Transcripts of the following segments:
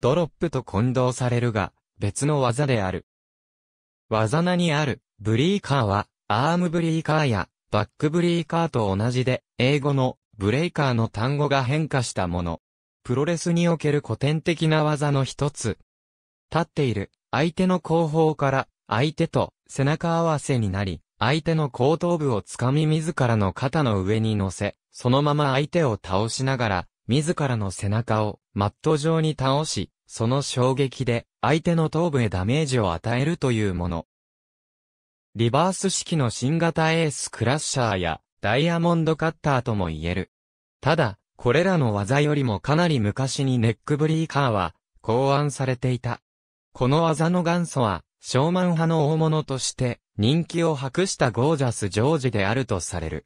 ドロップと混同されるが、別の技である。技名にある、ブリーカーは、アームブリーカーや、バックブリーカーと同じで、英語の、ブレイカーの単語が変化したもの。プロレスにおける古典的な技の一つ。立っている、相手の後方から、相手と背中合わせになり、相手の後頭部をつかみ自らの肩の上に乗せ、そのまま相手を倒しながら、自らの背中をマット状に倒し、その衝撃で相手の頭部へダメージを与えるというもの。リバース式の新型エースクラッシャーやダイヤモンドカッターとも言える。ただ、これらの技よりもかなり昔にネックブリーカーは考案されていた。この技の元祖は、ショーマン派の大物として人気を博したゴージャスジョージであるとされる。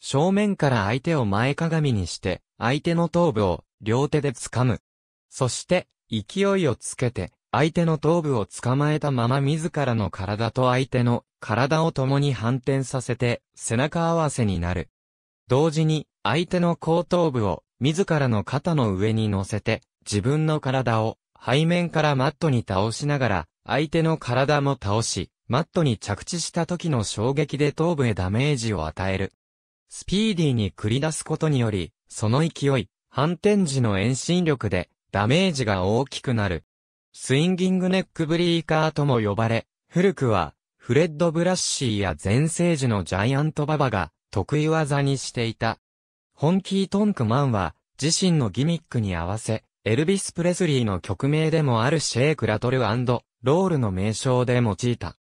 正面から相手を前かがみにして、相手の頭部を両手で掴む。そして、勢いをつけて、相手の頭部を捕まえたまま自らの体と相手の体を共に反転させて、背中合わせになる。同時に、相手の後頭部を自らの肩の上に乗せて、自分の体を背面からマットに倒しながら、相手の体も倒し、マットに着地した時の衝撃で頭部へダメージを与える。スピーディーに繰り出すことにより、その勢い、反転時の遠心力でダメージが大きくなる。スインギングネックブリーカーとも呼ばれ、古くはフレッド・ブラッシーや前世時のジャイアント・ババが得意技にしていた。ホンキートンクマンは自身のギミックに合わせ、エルビス・プレスリーの曲名でもあるシェイク・ラトルロールの名称で用いた。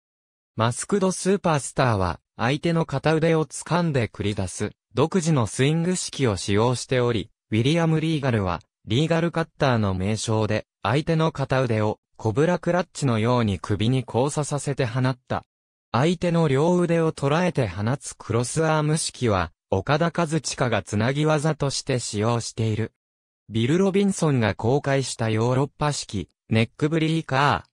マスクド・スーパースターは相手の片腕を掴んで繰り出す、独自のスイング式を使用しており、ウィリアム・リーガルは、リーガルカッターの名称で、相手の片腕を、コブラクラッチのように首に交差させて放った。相手の両腕を捉えて放つクロスアーム式は、岡田和親がつなぎ技として使用している。ビル・ロビンソンが公開したヨーロッパ式、ネックブリーカー。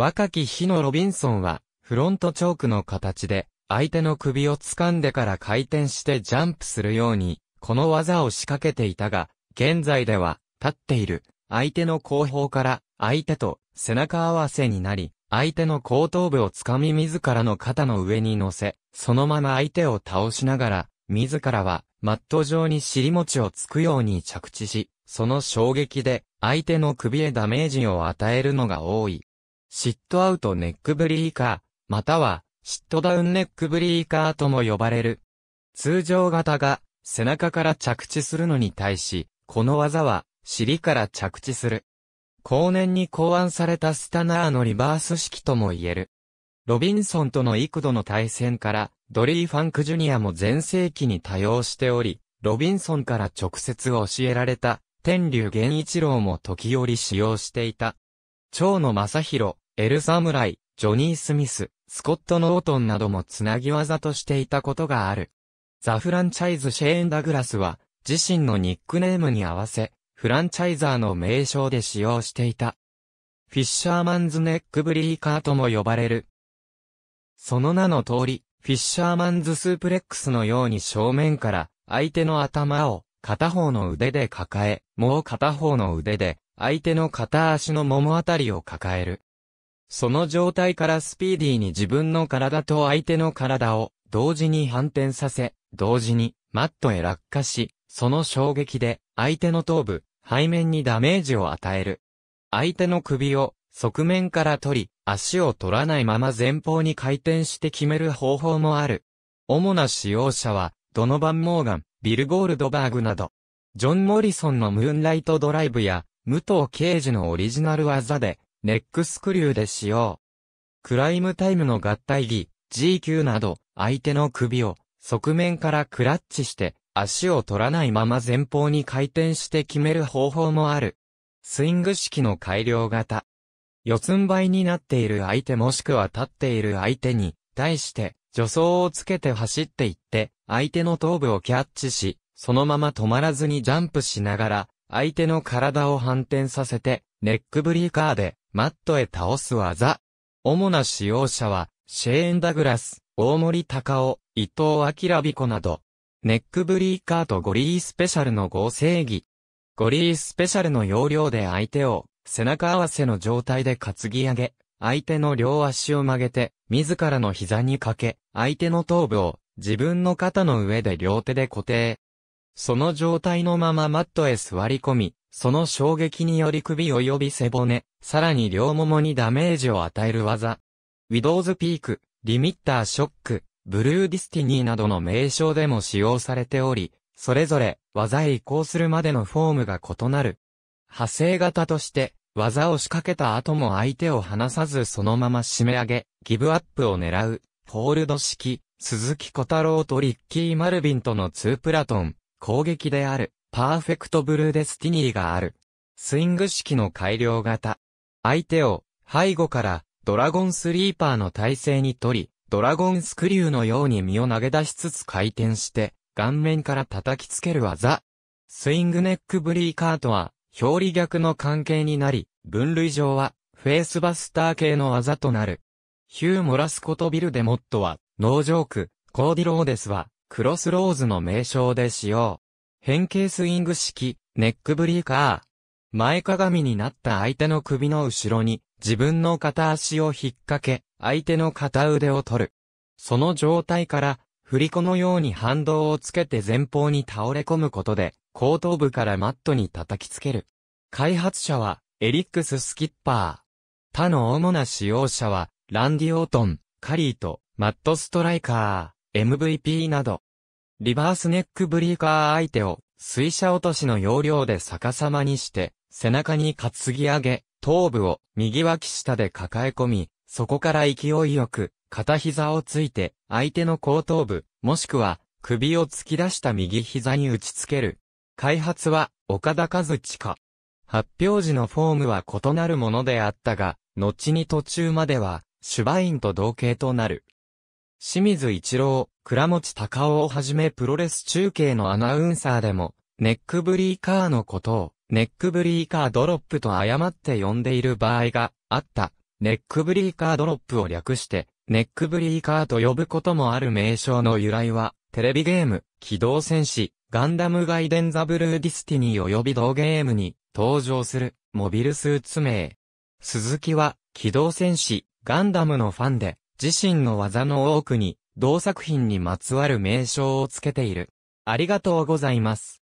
若き日のロビンソンは、フロントチョークの形で、相手の首を掴んでから回転してジャンプするように、この技を仕掛けていたが、現在では、立っている、相手の後方から、相手と背中合わせになり、相手の後頭部を掴み自らの肩の上に乗せ、そのまま相手を倒しながら、自らは、マット上に尻餅をつくように着地し、その衝撃で、相手の首へダメージを与えるのが多い。シットアウトネックブリーカー、または、シットダウンネックブリーカーとも呼ばれる。通常型が背中から着地するのに対し、この技は尻から着地する。後年に考案されたスタナーのリバース式とも言える。ロビンソンとの幾度の対戦から、ドリー・ファンク・ジュニアも前世紀に多用しており、ロビンソンから直接教えられた、天竜源一郎も時折使用していた。蝶野正宏、エル・サムライ、ジョニー・スミス、スコット・ノートンなどもつなぎ技としていたことがある。ザ・フランチャイズ・シェーン・ダグラスは、自身のニックネームに合わせ、フランチャイザーの名称で使用していた。フィッシャーマンズ・ネック・ブリーカーとも呼ばれる。その名の通り、フィッシャーマンズ・スープレックスのように正面から、相手の頭を片方の腕で抱え、もう片方の腕で、相手の片足のももあたりを抱える。その状態からスピーディーに自分の体と相手の体を同時に反転させ、同時にマットへ落下し、その衝撃で相手の頭部、背面にダメージを与える。相手の首を側面から取り、足を取らないまま前方に回転して決める方法もある。主な使用者は、ドノバン・モーガン、ビル・ゴールドバーグなど、ジョン・モリソンのムーンライトドライブや、武藤刑事のオリジナル技で、ネックスクリューで使用。クライムタイムの合体技、GQ など、相手の首を側面からクラッチして、足を取らないまま前方に回転して決める方法もある。スイング式の改良型。四つん這いになっている相手もしくは立っている相手に、対して、助走をつけて走っていって、相手の頭部をキャッチし、そのまま止まらずにジャンプしながら、相手の体を反転させて、ネックブリーカーで、マットへ倒す技。主な使用者は、シェーン・ダグラス、大森隆夫、伊藤明美子など、ネックブリーカーとゴリースペシャルの合成技。ゴリースペシャルの要領で相手を、背中合わせの状態で担ぎ上げ、相手の両足を曲げて、自らの膝にかけ、相手の頭部を、自分の肩の上で両手で固定。その状態のままマットへ座り込み、その衝撃により首及び背骨、さらに両腿にダメージを与える技。ウィドウズピーク、リミッターショック、ブルーディスティニーなどの名称でも使用されており、それぞれ技へ移行するまでのフォームが異なる。派生型として、技を仕掛けた後も相手を離さずそのまま締め上げ、ギブアップを狙う、ホールド式、鈴木小太郎とリッキー・マルビンとの2プラトン、攻撃である。パーフェクトブルーデスティニーがある。スイング式の改良型。相手を背後からドラゴンスリーパーの体勢に取り、ドラゴンスクリューのように身を投げ出しつつ回転して、顔面から叩きつける技。スイングネックブリーカーとは、表裏逆の関係になり、分類上は、フェースバスター系の技となる。ヒュー・モラスコとビル・デモットは、ノージョーク、コーディローデスは、クロスローズの名称で使用。変形スイング式、ネックブリーカー。前かがみになった相手の首の後ろに自分の片足を引っ掛け、相手の片腕を取る。その状態から振り子のように反動をつけて前方に倒れ込むことで後頭部からマットに叩きつける。開発者はエリックス・スキッパー。他の主な使用者はランディ・オートン、カリーとマット・ストライカー、MVP など。リバースネックブリーカー相手を水車落としの要領で逆さまにして、背中に担ぎ上げ、頭部を右脇下で抱え込み、そこから勢いよく、片膝をついて、相手の後頭部、もしくは、首を突き出した右膝に打ちつける。開発は、岡田和親。発表時のフォームは異なるものであったが、後に途中までは、シュバインと同型となる。清水一郎、倉持隆夫をはじめプロレス中継のアナウンサーでも、ネックブリーカーのことを、ネックブリーカードロップと誤って呼んでいる場合があった。ネックブリーカードロップを略して、ネックブリーカーと呼ぶこともある名称の由来は、テレビゲーム、機動戦士、ガンダムガイデンザブルーディスティニー及び同ゲームに登場するモビルスーツ名。鈴木は機動戦士ガンダムのファンで自身の技の多くに、同作品にまつわる名称をつけている。ありがとうございます。